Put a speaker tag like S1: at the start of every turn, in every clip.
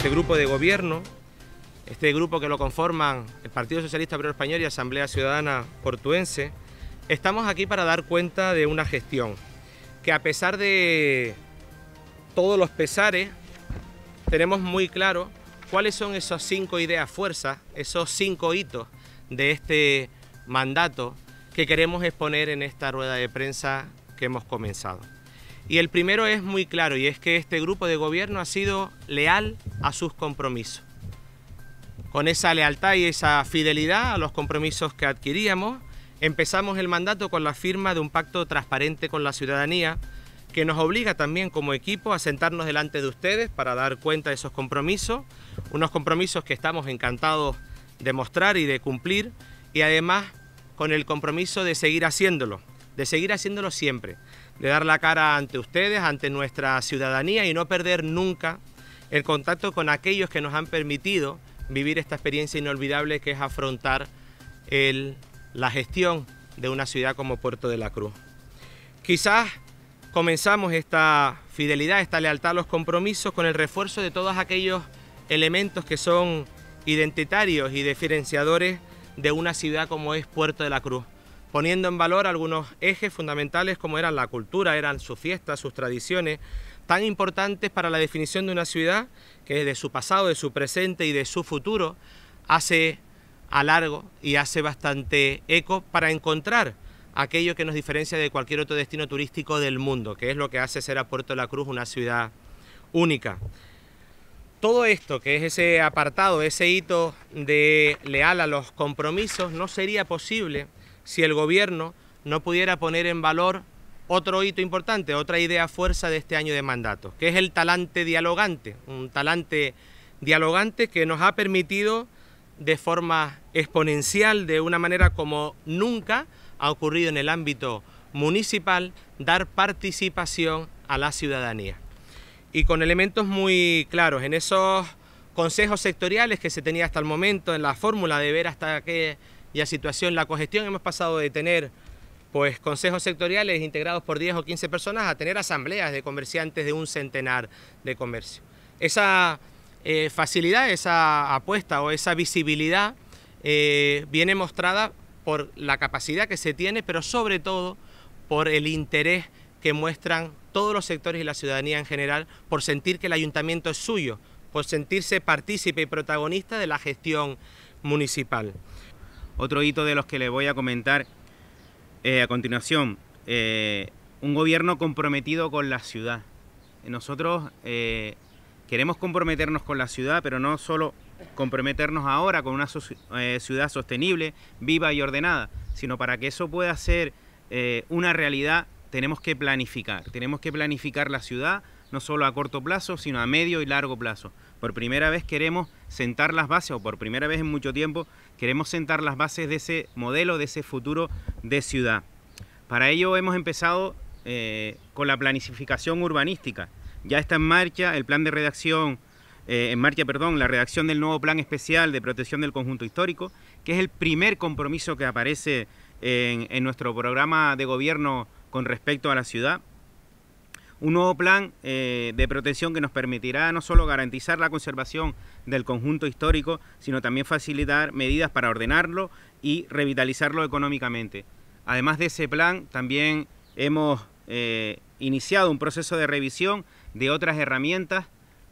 S1: este grupo de gobierno, este grupo que lo conforman el Partido Socialista Obrero Español y Asamblea Ciudadana Portuense, estamos aquí para dar cuenta de una gestión que a pesar de todos los pesares, tenemos muy claro cuáles son esas cinco ideas fuerzas, esos cinco hitos de este mandato que queremos exponer en esta rueda de prensa que hemos comenzado. Y el primero es muy claro y es que este grupo de gobierno ha sido leal a sus compromisos. Con esa lealtad y esa fidelidad a los compromisos que adquiríamos, empezamos el mandato con la firma de un pacto transparente con la ciudadanía que nos obliga también como equipo a sentarnos delante de ustedes para dar cuenta de esos compromisos, unos compromisos que estamos encantados de mostrar y de cumplir y además con el compromiso de seguir haciéndolo, de seguir haciéndolo siempre de dar la cara ante ustedes, ante nuestra ciudadanía y no perder nunca el contacto con aquellos que nos han permitido vivir esta experiencia inolvidable que es afrontar la gestión de una ciudad como Puerto de la Cruz. Quizás comenzamos esta fidelidad, esta lealtad a los compromisos con el refuerzo de todos aquellos elementos que son identitarios y diferenciadores de una ciudad como es Puerto de la Cruz poniendo en valor algunos ejes fundamentales como eran la cultura, eran sus fiestas, sus tradiciones, tan importantes para la definición de una ciudad que de su pasado, de su presente y de su futuro hace a largo y hace bastante eco para encontrar aquello que nos diferencia de cualquier otro destino turístico del mundo, que es lo que hace ser a Puerto de la Cruz una ciudad única. Todo esto, que es ese apartado, ese hito de leal a los compromisos, no sería posible si el gobierno no pudiera poner en valor otro hito importante, otra idea fuerza de este año de mandato, que es el talante dialogante, un talante dialogante que nos ha permitido de forma exponencial, de una manera como nunca ha ocurrido en el ámbito municipal, dar participación a la ciudadanía. Y con elementos muy claros, en esos consejos sectoriales que se tenía hasta el momento, en la fórmula de ver hasta qué y a situación. La cogestión hemos pasado de tener pues consejos sectoriales integrados por 10 o 15 personas a tener asambleas de comerciantes de un centenar de comercio. Esa eh, facilidad, esa apuesta o esa visibilidad eh, viene mostrada por la capacidad que se tiene, pero sobre todo por el interés que muestran todos los sectores y la ciudadanía en general por sentir que el ayuntamiento es suyo, por sentirse partícipe y protagonista de la gestión municipal. Otro hito de los que les
S2: voy a comentar eh, a continuación, eh, un gobierno comprometido con la ciudad. Nosotros eh, queremos comprometernos con la ciudad, pero no solo comprometernos ahora con una ciudad sostenible, viva y ordenada, sino para que eso pueda ser una realidad tenemos que planificar, tenemos que planificar la ciudad, no solo a corto plazo, sino a medio y largo plazo. Por primera vez queremos sentar las bases, o por primera vez en mucho tiempo, queremos sentar las bases de ese modelo, de ese futuro de ciudad. Para ello hemos empezado eh, con la planificación urbanística. Ya está en marcha el plan de redacción, eh, en marcha, perdón, la redacción del nuevo plan especial de protección del conjunto histórico, que es el primer compromiso que aparece en nuestro programa de gobierno con respecto a la ciudad un nuevo plan eh, de protección que nos permitirá no solo garantizar la conservación del conjunto histórico, sino también facilitar medidas para ordenarlo y revitalizarlo económicamente. Además de ese plan, también hemos eh, iniciado un proceso de revisión de otras herramientas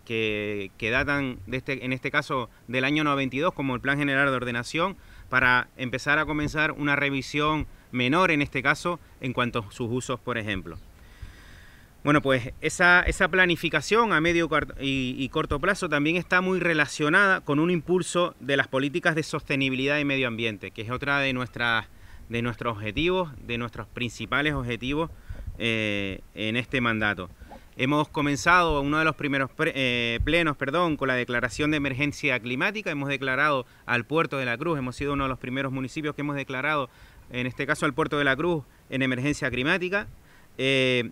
S2: que, datan, de este, en este caso, del año 92, como el Plan General de Ordenación, para empezar a comenzar una revisión menor, en este caso, en cuanto a sus usos, por ejemplo. Bueno, pues esa, esa planificación a medio y, corto plazo también está muy relacionada con un impulso de las políticas de sostenibilidad y medio ambiente, que es otra de, nuestras, de nuestros objetivos, de nuestros principales objetivos eh, en este mandato. Hemos comenzado uno de los primeros eh, plenos perdón, con la declaración de emergencia climática, hemos declarado al puerto de la Cruz, hemos sido uno de los primeros municipios que hemos declarado, en este caso al puerto de la Cruz, en emergencia climática. Eh,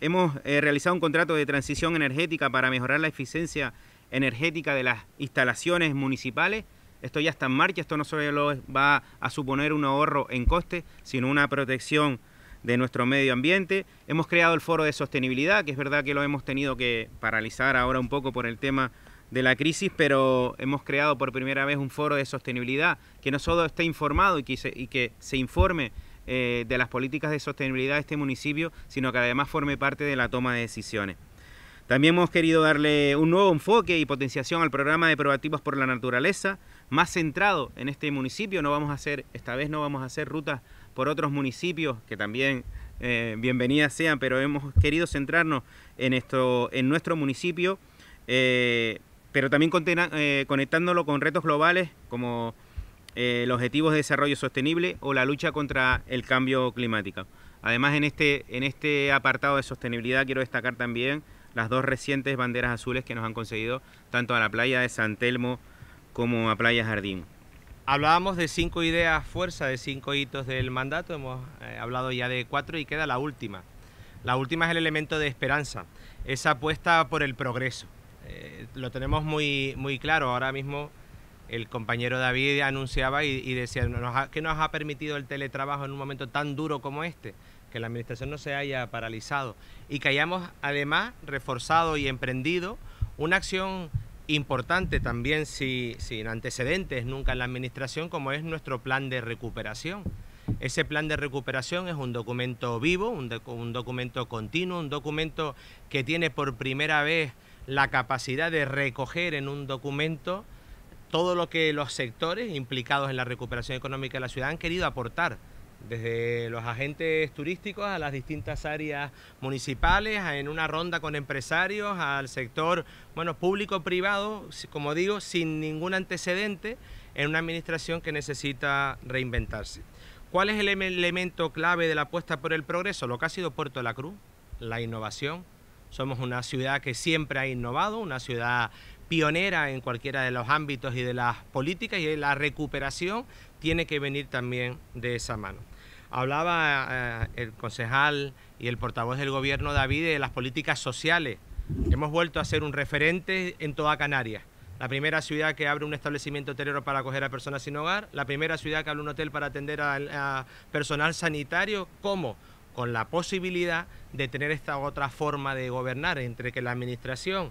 S2: hemos eh, realizado un contrato de transición energética para mejorar la eficiencia energética de las instalaciones municipales. Esto ya está en marcha, esto no solo va a suponer un ahorro en coste, sino una protección de nuestro medio ambiente. Hemos creado el foro de sostenibilidad, que es verdad que lo hemos tenido que paralizar ahora un poco por el tema de la crisis, pero hemos creado por primera vez un foro de sostenibilidad que no solo esté informado y que se informe eh, de las políticas de sostenibilidad de este municipio, sino que además forme parte de la toma de decisiones. También hemos querido darle un nuevo enfoque y potenciación al programa de probativos por la Naturaleza, más centrado en este municipio. No vamos a hacer, esta vez no vamos a hacer rutas por otros municipios, que también eh, bienvenidas sean, pero hemos querido centrarnos en, esto, en nuestro municipio, eh, pero también conectándolo con retos globales como eh, los objetivos de desarrollo sostenible o la lucha contra el cambio climático. Además, en este, en este apartado de sostenibilidad quiero destacar también las dos recientes banderas azules que nos han conseguido tanto
S1: a la playa de San Telmo como a Playa Jardín. Hablábamos de cinco ideas fuerza, de cinco hitos del mandato, hemos eh, hablado ya de cuatro y queda la última. La última es el elemento de esperanza, esa apuesta por el progreso. Eh, lo tenemos muy, muy claro ahora mismo el compañero David anunciaba y, decía, que nos ha permitido el teletrabajo en un momento tan duro como este? Que la administración no se haya paralizado y que hayamos además reforzado y emprendido una acción importante también sin antecedentes nunca en la administración como es nuestro plan de recuperación. Ese plan de recuperación es un documento vivo, un documento continuo, un documento que tiene por primera vez la capacidad de recoger en un documento todo lo que los sectores implicados en la recuperación económica de la ciudad han querido aportar desde los agentes turísticos a las distintas áreas municipales, en una ronda con empresarios, al sector bueno, público-privado, como digo, sin ningún antecedente en una administración que necesita reinventarse. ¿Cuál es el em-, elemento clave de la apuesta por el progreso? Lo que ha sido Puerto la Cruz, la innovación. Somos una ciudad que siempre ha innovado, una ciudad pionera en cualquiera de los ámbitos y de las políticas y de la recuperación tiene que venir también de esa mano. Hablaba eh, el concejal y el portavoz del gobierno David de las políticas sociales. Hemos vuelto a ser un referente en toda Canarias. La primera ciudad que abre un establecimiento hotelero para acoger a personas sin hogar, la primera ciudad que abre un hotel para atender a, personal sanitario, ¿cómo? Con la posibilidad de tener esta otra forma de gobernar entre que la administración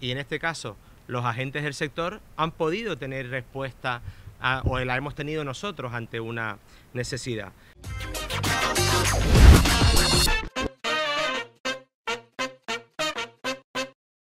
S1: y en este caso los agentes del sector han podido tener respuesta o la hemos tenido nosotros ante una necesidad.